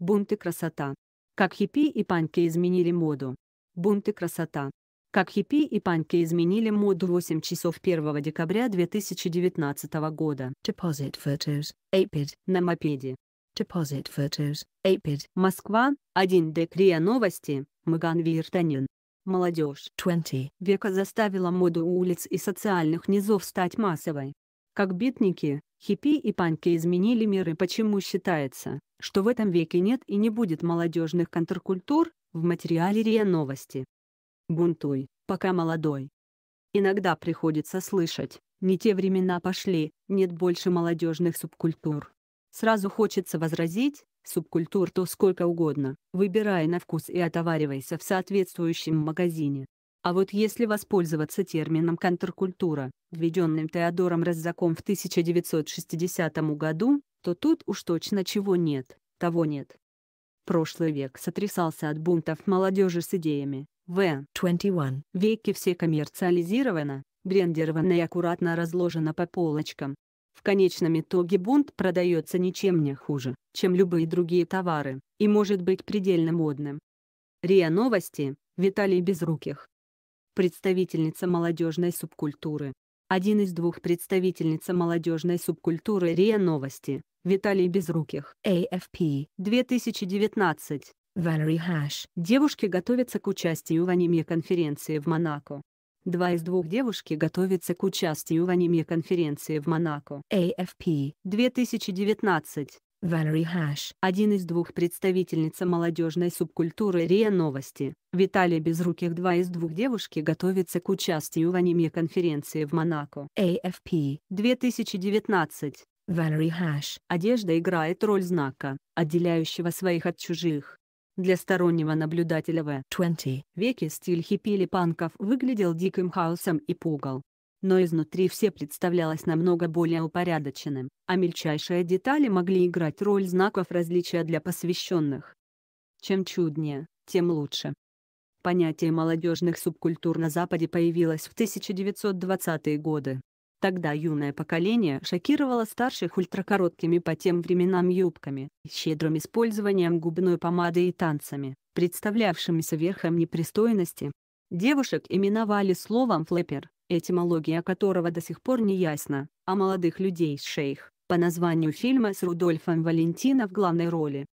Бунты красота. Как хиппи и панки изменили моду. Бунты красота. Как хиппи и панки изменили моду 8 часов 1 декабря 2019 года. Deposit photos, 8 На мопеде. Deposit photos, 8 Москва, 1 дек Новости, Маган Виртанин. Молодежь 20 века заставила моду улиц и социальных низов стать массовой. Как битники, Хиппи и панки изменили мир и почему считается, что в этом веке нет и не будет молодежных контркультур, в материале РИА Новости. Бунтуй, пока молодой. Иногда приходится слышать, не те времена пошли, нет больше молодежных субкультур. Сразу хочется возразить, субкультур то сколько угодно, выбирай на вкус и отоваривайся в соответствующем магазине. А вот если воспользоваться термином «контркультура», введенным Теодором Роззаком в 1960 году, то тут уж точно чего нет, того нет. Прошлый век сотрясался от бунтов молодежи с идеями. В 21 веке все коммерциализировано, брендировано и аккуратно разложено по полочкам. В конечном итоге бунт продается ничем не хуже, чем любые другие товары, и может быть предельно модным. РИА Новости, Виталий Безруких представительница молодежной субкультуры. Один из двух представительниц молодежной субкультуры РИА Новости, Виталий Безруких. AFP 2019. Valerie Hash. Девушки готовятся к участию в аниме-конференции в Монако. Два из двух девушки готовятся к участию в аниме-конференции в Монако. AFP 2019. Валери Хаш. Один из двух представительниц молодежной субкультуры РИА Новости, Виталий Безруких два из двух девушки готовятся к участию в аниме-конференции в Монако. AFP 2019. Валери Хаш. Одежда играет роль знака, отделяющего своих от чужих. Для стороннего наблюдателя в 20 веке стиль хиппи или панков выглядел диким хаосом и пугал, но изнутри все представлялось намного более упорядоченным, а мельчайшие детали могли играть роль знаков различия для посвященных. Чем чуднее, тем лучше. Понятие молодежных субкультур на Западе появилось в 1920-е годы. Тогда юное поколение шокировало старших ультракороткими по тем временам юбками, щедрым использованием губной помады и танцами, представлявшимися верхом непристойности. Девушек именовали словом «флэппер», этимология которого до сих пор не ясна, а молодых людей шейх, по названию фильма с Рудольфом Валентино в главной роли.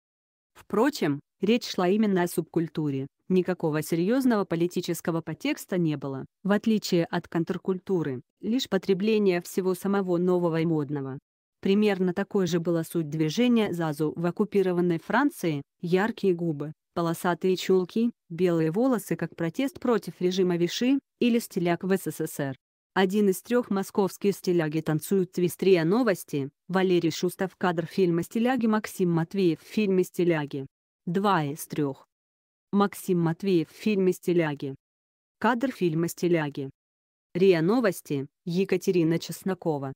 Впрочем, речь шла именно о субкультуре, никакого серьезного политического подтекста не было, в отличие от контркультуры, лишь потребление всего самого нового и модного. Примерно такой же была суть движения ЗАЗу в оккупированной Франции, яркие губы, полосатые чулки, белые волосы как протест против режима Виши, или стиляк в СССР. Один из трех московские стиляги танцуют твист Новости, Валерий Шустов кадр фильма «Стиляги» Максим Матвеев в фильме «Стиляги». Два из трех. Максим Матвеев в фильме «Стиляги». Кадр фильма «Стиляги». РИА Новости, Екатерина Чеснокова.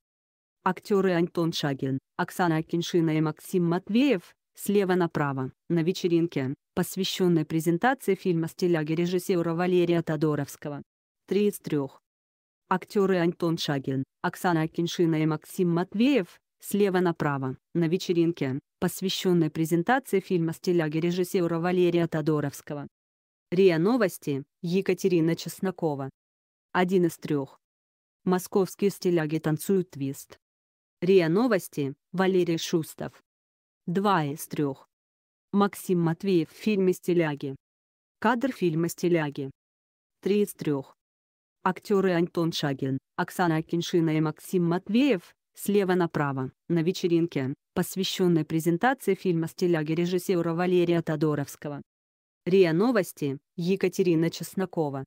Актеры Антон Шагин, Оксана Акиншина и Максим Матвеев, слева направо, на вечеринке, посвященной презентации фильма «Стиляги» режиссера Валерия Тодоровского. Три из трех. Актеры Антон Шагин, Оксана Киншина и Максим Матвеев, слева направо, на вечеринке, посвященной презентации фильма «Стиляги» режиссера Валерия Тодоровского. РИА Новости, Екатерина Чеснокова. Один из трех. Московские стиляги танцуют твист. РИА Новости, Валерий Шустов. Два из трех. Максим Матвеев в фильме «Стиляги». Кадр фильма «Стиляги». Три из трех актеры Антон Шагин, Оксана Киншина и Максим Матвеев, слева направо. На вечеринке, посвященной презентации фильма «Стиляги» режиссера Валерия Тодоровского. РИА Новости, Екатерина Чеснокова.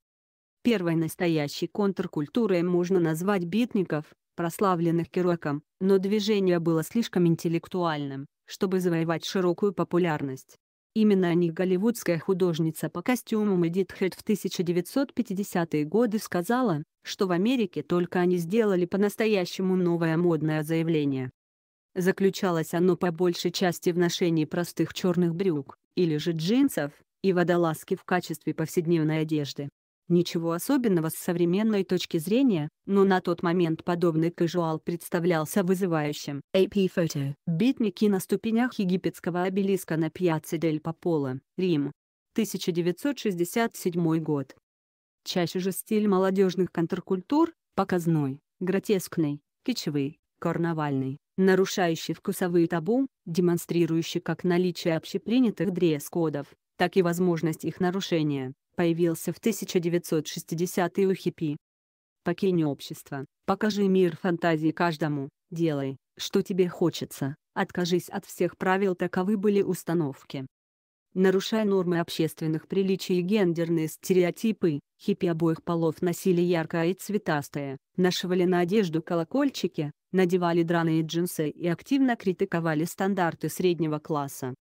Первой настоящей контркультурой можно назвать битников, прославленных Кероком, но движение было слишком интеллектуальным, чтобы завоевать широкую популярность. Именно о них голливудская художница по костюмам Эдит Хед в 1950-е годы сказала, что в Америке только они сделали по-настоящему новое модное заявление. Заключалось оно по большей части в ношении простых черных брюк, или же джинсов, и водолазки в качестве повседневной одежды. Ничего особенного с современной точки зрения, но на тот момент подобный кажуал представлялся вызывающим. AP Photo. Битники на ступенях египетского обелиска на Пьяце дель Пополо, Рим. 1967 год. Чаще же стиль молодежных контркультур, показной, гротескный, кичевый, карнавальный, нарушающий вкусовые табу, демонстрирующий как наличие общепринятых дресс-кодов, так и возможность их нарушения, появился в 1960-е у хиппи. «Покинь общество, покажи мир фантазии каждому, делай, что тебе хочется, откажись от всех правил» таковы были установки. Нарушая нормы общественных приличий и гендерные стереотипы, хиппи обоих полов носили яркое и цветастое, нашивали на одежду колокольчики, надевали драные джинсы и активно критиковали стандарты среднего класса.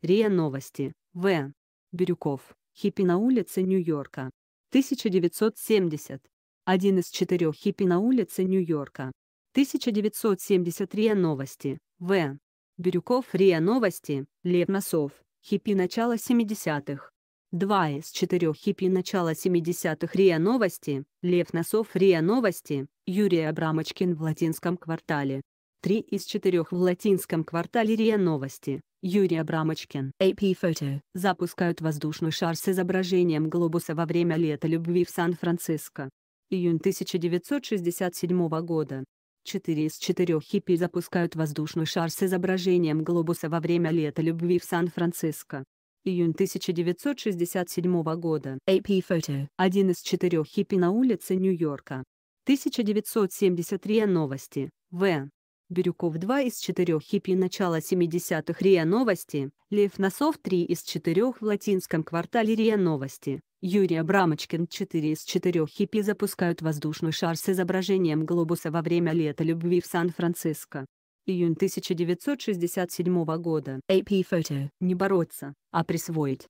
РИА Новости в. Бирюков. Хиппи на улице Нью-Йорка. 1970. Один из четырех хиппи на улице Нью-Йорка. 1973 новости. В. Бирюков РИА Новости, Лев Носов, хиппи начала 70-х. Два из четырех хиппи начала 70-х РИА Новости, Лев Носов РИА Новости, Юрий Абрамочкин в Латинском квартале. Три из четырех в латинском квартале РИА Новости, Юрий Абрамочкин. AP Photo. Запускают воздушный шар с изображением глобуса во время лета любви в Сан-Франциско. Июнь 1967 года. Четыре из четырех хиппи запускают воздушный шар с изображением глобуса во время лета любви в Сан-Франциско. Июнь 1967 года. AP Photo. Один из четырех хиппи на улице Нью-Йорка. 1973 новости. В. Бирюков 2 из 4 хиппи начала 70-х РИА Новости, Лев Носов 3 из 4 в латинском квартале РИА Новости, Юрий Абрамочкин 4 из 4 хиппи запускают воздушный шар с изображением глобуса во время лета любви в Сан-Франциско. Июнь 1967 года. AP Photo. Не бороться, а присвоить.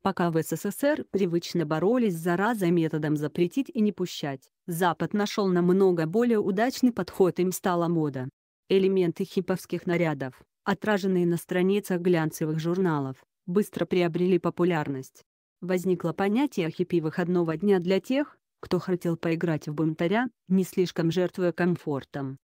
Пока в СССР привычно боролись с заразой методом запретить и не пущать, Запад нашел намного более удачный подход им стала мода элементы хиповских нарядов, отраженные на страницах глянцевых журналов, быстро приобрели популярность. Возникло понятие хиппи выходного дня для тех, кто хотел поиграть в бунтаря, не слишком жертвуя комфортом.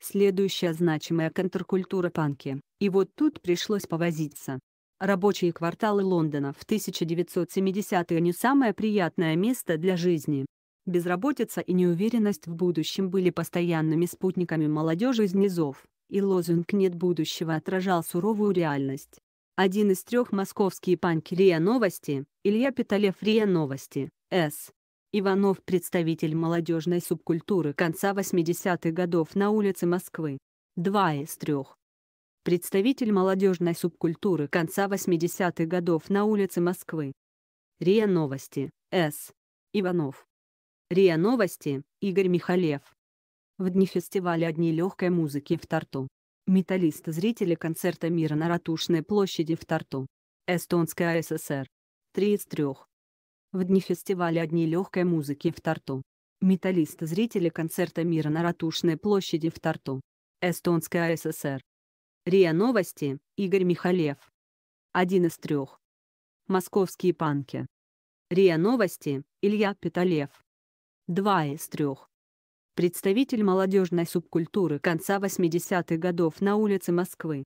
Следующая значимая контркультура панки, и вот тут пришлось повозиться. Рабочие кварталы Лондона в 1970-е не самое приятное место для жизни, Безработица и неуверенность в будущем были постоянными спутниками молодежи из низов, и лозунг «Нет будущего» отражал суровую реальность. Один из трех московские панки РИА Новости, Илья Петалев РИА Новости, С. Иванов – представитель молодежной субкультуры конца 80-х годов на улице Москвы. Два из трех. Представитель молодежной субкультуры конца 80-х годов на улице Москвы. РИА Новости, С. Иванов. РИА Новости, Игорь Михалев. В дни фестиваля «Одни легкой музыки» в Тарту. Металлисты зрители концерта мира на Ратушной площади в Тарту. Эстонская ССР. Три из трех. В дни фестиваля «Одни легкой музыки» в Тарту. Металлисты зрители концерта мира на Ратушной площади в Тарту. Эстонская ССР. РИА Новости, Игорь Михалев. Один из трех. Московские панки. РИА Новости, Илья Петалев два из трех. Представитель молодежной субкультуры конца 80-х годов на улице Москвы.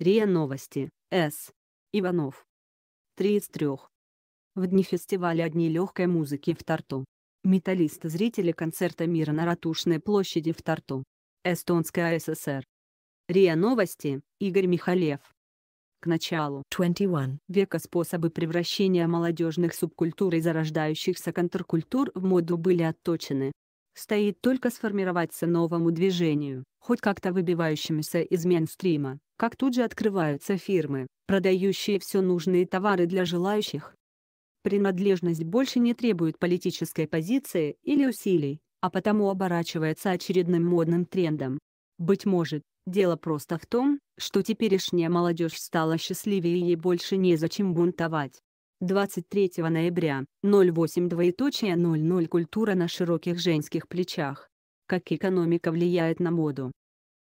РИА Новости, С. Иванов. Три из трех. В дни фестиваля «Одни легкой музыки» в Тарту. Металлисты зрители концерта мира на Ратушной площади в Тарту. Эстонская ССР. РИА Новости, Игорь Михалев. К началу 21 века способы превращения молодежных субкультур и зарождающихся контркультур в моду были отточены. Стоит только сформироваться новому движению, хоть как-то выбивающемуся из мейнстрима, как тут же открываются фирмы, продающие все нужные товары для желающих. Принадлежность больше не требует политической позиции или усилий, а потому оборачивается очередным модным трендом. Быть может, Дело просто в том, что теперешняя молодежь стала счастливее и ей больше незачем бунтовать. 23 ноября, 08.00 Культура на широких женских плечах. Как экономика влияет на моду.